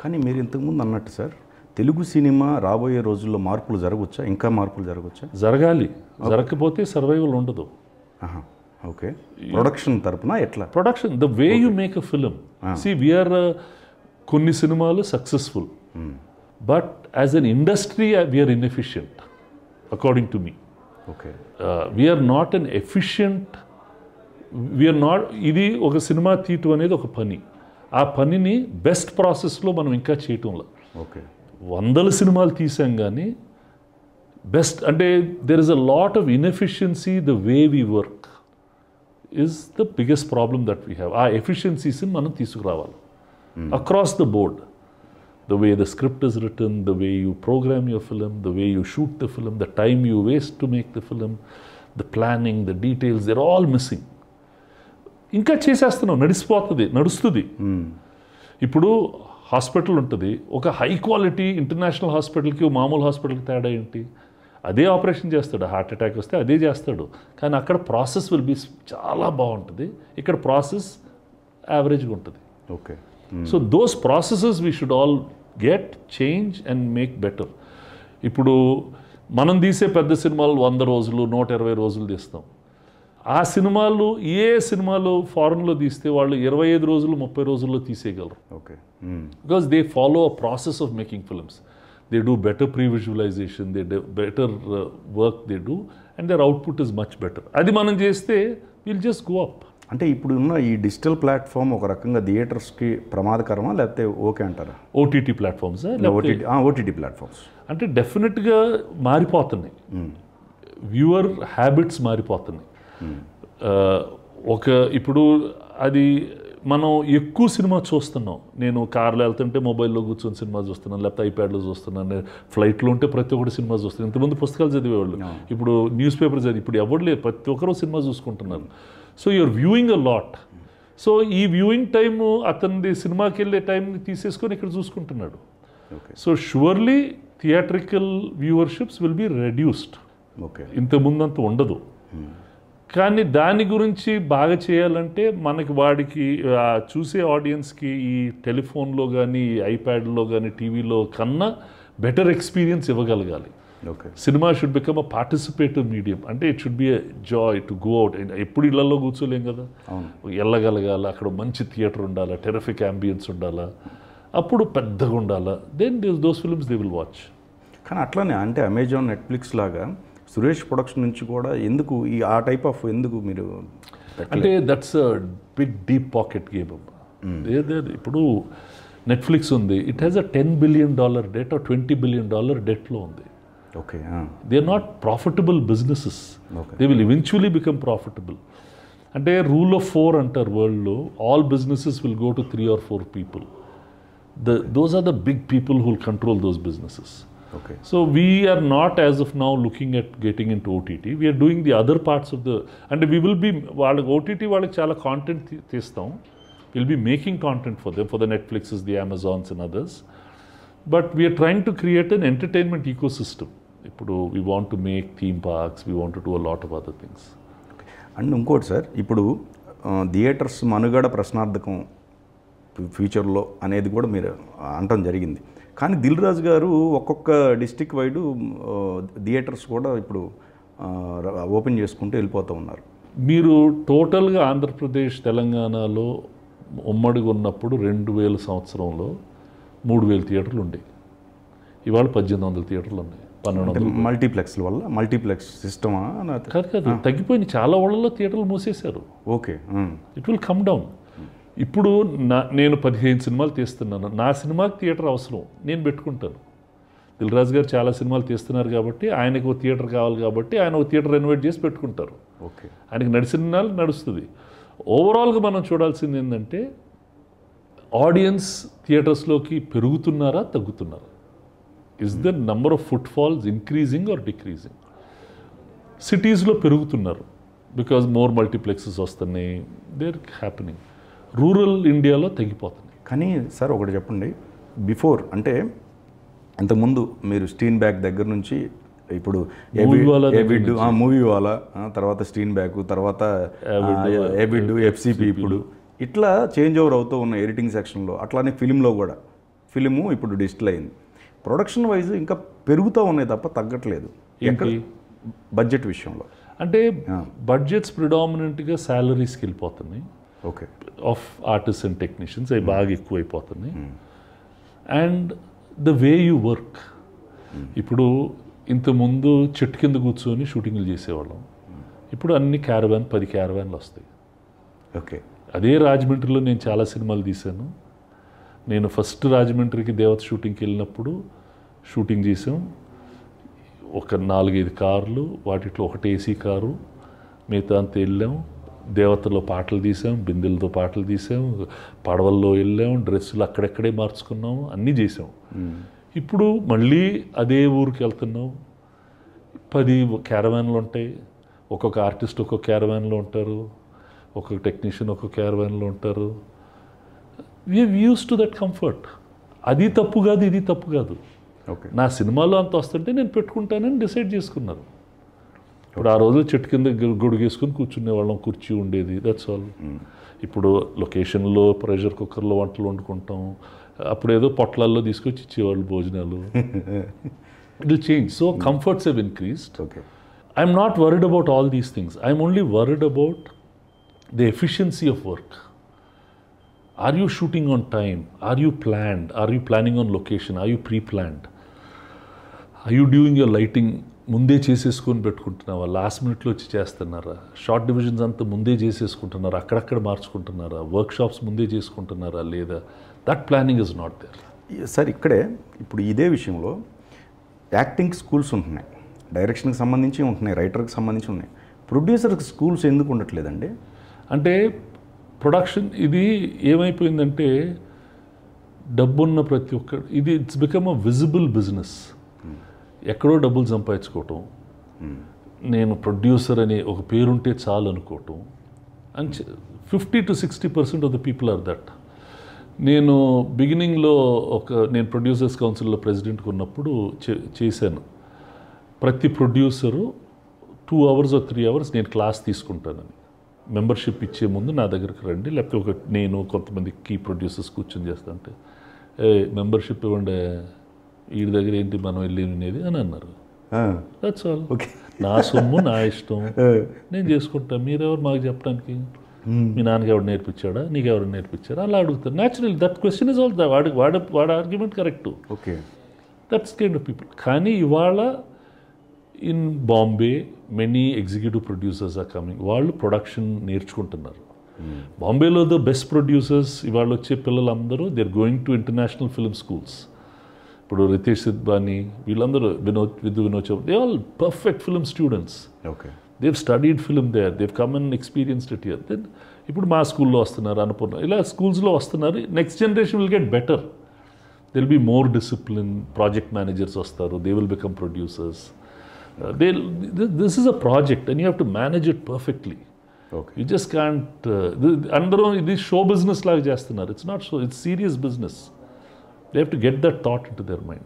కానీ మీరు ఇంతకుముందు అన్నట్టు సార్ తెలుగు సినిమా రాబోయే రోజుల్లో మార్పులు జరగవచ్చా ఇంకా మార్పులు జరగవచ్చా జరగాలి జరగకపోతే సర్వైవల్ ఉండదు ఓకే ప్రొడక్షన్ తరపున ఎట్లా production the way you make a film see we're uh, కొన్ని సినిమాలు successful but as an industry we're inefficient according to me okay we're not an efficient we're not ఇది ఒక సినిమా తీయటం అనేది ఒక పని ఆ పనిని బెస్ట్ ప్రాసెస్లో మనం ఇంకా చేయటంలో ఓకే వందల సినిమాలు తీసాం కానీ బెస్ట్ అంటే there is a lot of inefficiency the way we work is the biggest problem that we have ఆ ఎఫిషియన్సీస్ని మనం తీసుకురావాలి across the board the way the script is written the way you program your film the way you shoot the film the time you waste to make the film the planning the details they're all missing ఇంకా చేసేస్తున్నావు నడిసిపోతుంది నడుస్తుంది ఇప్పుడు hospital ఉంటుంది ఒక high quality international హాస్పిటల్కి మామూలు హాస్పిటల్కి తేడా ఏంటి అదే ఆపరేషన్ చేస్తాడు హార్ట్ అటాక్ వస్తే అదే చేస్తాడు కానీ అక్కడ ప్రాసెస్ విల్ బి చాలా బాగుంటుంది ఇక్కడ ప్రాసెస్ యావరేజ్గా ఉంటుంది okay so those processes we should all get change and make better ఇప్పుడు మనం తీసే పెద్ద సినిమాలు వంద రోజులు నూట ఇరవై రోజులు తీస్తాం ఆ సినిమాలు ఏ సినిమాలో ఫారెన్లో తీస్తే వాళ్ళు ఇరవై ఐదు రోజులు ముప్పై రోజుల్లో తీసేయగలరు okay because they follow a process of making films they do better pre visualisation they better work they do and their output is much better అది మనం చేస్తే విల్ జస్ట్ గో అప్ అంటే ఇప్పుడు ఉన్న ఈ డిజిటల్ ప్లాట్ఫామ్ ఒక రకంగా థియేటర్స్కి ప్రమాదకరమా లేకపోతే ఓకే అంటారా ఓటీటీ ప్లాట్ఫామ్స్ ఓటీటీ ప్లాట్ఫామ్స్ అంటే డెఫినెట్గా మారిపోతున్నాయి వ్యూవర్ hmm. హ్యాబిట్స్ మారిపోతున్నాయి ఒక ఇప్పుడు అది మనం ఎక్కువ సినిమా చూస్తున్నాం నేను కార్లో వెళ్తుంటే మొబైల్లో కూర్చొని సినిమా చూస్తున్నాను లేకపోతే ఐప్యాడ్లో చూస్తున్నాను ఫ్లైట్లో ఉంటే ప్రతి ఒక్కటి సినిమా చూస్తున్నాను ఇంతకుముందు పుస్తకాలు చదివేవాళ్ళు ఇప్పుడు న్యూస్ పేపర్ చదివి ఇప్పుడు ఎవరు లేదు ప్రతి ఒక్కరూ సినిమా చూసుకుంటున్నారు so you're viewing a lot so ఈ వ్యూయింగ్ టైము అతనిది సినిమాకి వెళ్ళే టైంని తీసేసుకొని ఇక్కడ చూసుకుంటున్నాడు so surely theatrical viewerships will be reduced okay ఇంతకుముందంత ఉండదు కానీ దాని గురించి బాగా చేయాలంటే మనకి వాడికి చూసే ఆడియన్స్కి ఈ టెలిఫోన్లో కానీ ఐప్యాడ్లో కానీ టీవీలో కన్నా బెటర్ ఎక్స్పీరియన్స్ ఇవ్వగలగాలి okay cinema should become a participative medium అంటే it should be a joy to go out ఎప్పుడు ఇళ్లలో కూర్చోలేం కదా వెళ్ళగలగాల అక్కడ మంచి థియేటర్ ఉండాలా టెరఫిక్ అంబియన్స్ ఉండాలా అప్పుడు పెద్దగా ఉండాలా then this those films they will watch కానీ అట్లానే అంటే అమెజాన్ నెట్ఫ్లిక్స్ లాగా సురేష్ ప్రొడక్షన్ నుంచి కూడా ఎందుకు ఈ ఆ టైప్ ఆఫ్ ఎందుకు మీరు అంటే that's big deep pocket game hmm. ఇప్పుడు నెట్ఫ్లిక్స్ ఉంది it has a ten billion dollar debt ఆ ట్వంటీ బిలియన్ డాలర్ డెట్లో ఉంది okay they not profitable businesses they will eventually become profitable అంటే రూల్ ఆఫ్ ఫోర్ అంటారు వరల్డ్లో all businesses will go to three or four people the those are the big people who'll control those businesses Okay. So we are not as of now looking at getting into OTT. We are doing the other parts of the and we will be వాళ్ళకి OTT వాళ్ళకి చాలా content తీస్తాం will be making content for them for the Netflix the Amazons and others but we're trying to create an entertainment ecosystem ఇప్పుడు we want to make theme parks we want to a lot of other things and ఇంకోటి sir ఇప్పుడు theatres మనుగడ ప్రశ్నార్థకం ఫ్యూచర్లో అనేది కూడా మీరు అనటం జరిగింది కానీ దిల్ రాజు గారు ఒక్కొక్క డిస్టిక్ వైడ్ థియేటర్స్ కూడా ఇప్పుడు ఓపెన్ చేసుకుంటూ వెళ్ళిపోతూ ఉన్నారు మీరు టోటల్గా ఆంధ్రప్రదేశ్ తెలంగాణలో ఉమ్మడిగా ఉన్నప్పుడు రెండు వేల సంవత్సరంలో మూడు వేల థియేటర్లు ఉండేవి ఇవాళ పద్దెనిమిది వందల థియేటర్లు ఉన్నాయి పన్నెండు వందలు మల్టీప్లెక్స్ల వల్ల మల్టీప్లెక్స్ సిస్టమా కాదు కాదు తగ్గిపోయింది చాలా వాళ్ళలో థియేటర్లు మూసేశారు okay it will come down ఇప్పుడు నా నేను పదిహేను సినిమాలు తీస్తున్నాను నా సినిమాకి థియేటర్ అవసరం నేను పెట్టుకుంటాను దిల్రాజు గారు చాలా సినిమాలు తీస్తున్నారు కాబట్టి ఆయనకు థియేటర్ కావాలి కాబట్టి ఆయన ఒక థియేటర్ ఇన్వైట్ చేసి పెట్టుకుంటారు ఓకే ఆయనకి నడిచిన నడుస్తుంది ఓవరాల్గా మనం చూడాల్సింది ఏంటంటే ఆడియన్స్ థియేటర్స్లోకి పెరుగుతున్నారా తగ్గుతున్నారా is the number of footfalls increasing or decreasing సిటీస్లో పెరుగుతున్నారు బికాజ్ మోర్ మల్టీప్లెక్సెస్ వస్తున్నాయి దే ఆర్ హ్యాపెనింగ్ రూరల్ ఇండియాలో తగ్గిపోతుంది కానీ సార్ ఒకటి చెప్పండి బిఫోర్ అంటే ఇంతకుముందు మీరు స్టీన్ బ్యాగ్ దగ్గర నుంచి ఇప్పుడు ఎబిడ్ మూవీ వాళ్ళ తర్వాత స్టీన్ బ్యాగ్ తర్వాత ఎబిడ్ ఎఫ్సిపి ఇప్పుడు ఇట్లా చేంజ్ ఓవర్ అవుతూ ఉన్న ఎడిటింగ్ సెక్షన్లో అట్లానే ఫిలింలో కూడా ఫిలిము ఇప్పుడు డిజిటల్ అయింది ప్రొడక్షన్ వైజ్ ఇంకా పెరుగుతూ ఉన్నాయి తప్ప తగ్గట్లేదు బడ్జెట్ విషయంలో అంటే బడ్జెట్స్ ప్రిడామినెంట్గా శాలరీస్కి వెళ్ళిపోతున్నాయి okay of artist and technicians అవి hmm. బాగా ఎక్కువైపోతున్నాయి and the way you work ఇప్పుడు ఇంతకుముందు చెట్టు కింద కూర్చొని షూటింగ్లు చేసేవాళ్ళం hmm. ఇప్పుడు అన్ని క్యారవాన్ పది క్యారవాన్లు వస్తాయి ఓకే అదే రాజమండ్రిలో నేను చాలా సినిమాలు తీశాను నేను ఫస్ట్ రాజమండ్రికి దేవత షూటింగ్కి వెళ్ళినప్పుడు షూటింగ్ చేసాం ఒక నాలుగైదు కార్లు వాటిలో ఒకటి ఏసీ కారు మిగతా అంతా వెళ్ళాము దేవతలో పాటలు తీసాం బిందెలతో పాటలు తీసాం పడవల్లో వెళ్ళాం డ్రెస్సులు అక్కడెక్కడే మార్చుకున్నాం అన్నీ చేసాం ఇప్పుడు మళ్ళీ అదే ఊరికి వెళ్తున్నాం పది క్యారవాన్లు ఉంటాయి ఒక్కొక్క ఆర్టిస్ట్ ఒక్కొక్క క్యారవాన్లో ఉంటారు ఒక్కొక్క టెక్నీషియన్ ఒక్కొక్క క్యారవాన్లో ఉంటారు we use to that comfort అది తప్పు కాదు ఇది తప్పు కాదు ఓకే నా సినిమాలో అంత వస్తుంటే నేను పెట్టుకుంటానని డిసైడ్ చేసుకున్నారు ఇప్పుడు ఆ రోజు చెట్టు కింద గొడుగేసుకుని కూర్చునే వాళ్ళం కుర్చీ ఉండేది దట్స్ ఆల్ ఇప్పుడు లొకేషన్లో ప్రెషర్ కుక్కర్లో వంటలు వండుకుంటాం అప్పుడు ఏదో పొట్లాల్లో తీసుకొచ్చి ఇచ్చేవాళ్ళు భోజనాలు it will change so comforts have increased okay I'm not worried about all these things I'm only worried about the efficiency of work are you shooting on time are you planned are you planning on location are you pre planned are you doing your lighting ముందే చేసేసుకొని పెట్టుకుంటున్నావా last మినిట్లో వచ్చి చేస్తున్నారా short divisions అంతా ముందే చేసేసుకుంటున్నారా అక్కడక్కడ మార్చుకుంటున్నారా work shops ముందే చేసుకుంటున్నారా లేదా that planning is not there sir ఇక్కడే ఇప్పుడు ఇదే విషయంలో యాక్టింగ్ స్కూల్స్ ఉంటున్నాయి డైరెక్షన్కి సంబంధించి ఉంటున్నాయి రైటర్కి సంబంధించి ఉన్నాయి ప్రొడ్యూసర్కి స్కూల్స్ ఎందుకు ఉండట్లేదండి అంటే ప్రొడక్షన్ ఇది ఏమైపోయిందంటే డబ్బున్న ప్రతి ఒక్క ఇది it's become a visible business ఎక్కడో డబ్బులు సంపాదించుకోవటం hmm. నేను ప్రొడ్యూసర్ అని ఒక పేరుంటే చాలు అనుకోవటం and fifty to sixty percent of the people are that నేను బిగినింగ్లో ఒక నేను ప్రొడ్యూసర్స్ కౌన్సిల్లో ప్రెసిడెంట్కి ఉన్నప్పుడు చేశాను ప్రతి producer two hours or three hours నేను క్లాస్ తీసుకుంటానని మెంబర్షిప్ ఇచ్చే ముందు నా దగ్గరికి రండి లేకపోతే ఒక నేను కొంతమంది కీ ప్రొడ్యూసర్స్ కూర్చొని చేస్తా అంటే మెంబర్షిప్ ఇవ్వండి వీడి దగ్గర ఏంటి మనం వెళ్ళి వినేది అని అన్నారు ఆల్ నా సొమ్ము నా ఇష్టం నేను చేసుకుంటా మీరెవరు మాకు చెప్పడానికి hmm. మీ నాన్నకి ఎవరు నేర్పించాడా నీకు ఎవరు నేర్పించారా అలా అడుగుతారు natural that question is all వాడి వాడు వాడు argument correct okay that's kind of people కానీ ఇవాళ in Bombay many executive producers are coming వాళ్ళు ప్రొడక్షన్ నేర్చుకుంటున్నారు బాంబేలో ద బెస్ట్ ప్రొడ్యూసర్స్ ఇవాళ వచ్చే పిల్లలందరూ they are going to international film schools ఇప్పుడు రితీష్ సిద్ధాని వీళ్ళందరూ వినోద్ విధు వినోద్ చౌ they all perfect film students okay they've studied film there they've come experience it year then ఇప్పుడు మా స్కూల్లో వస్తున్నారు అనుకున్న ఇలా స్కూల్స్లో వస్తున్నారు next generation will get better they'll be be more discipline project managers వస్తారు they will become producers they this is a project and you have to manage it perfectly you just can't అందరూ ఇది show business లాగా చేస్తున్నారు it's not show it's serious business They have to get that thought into their mind.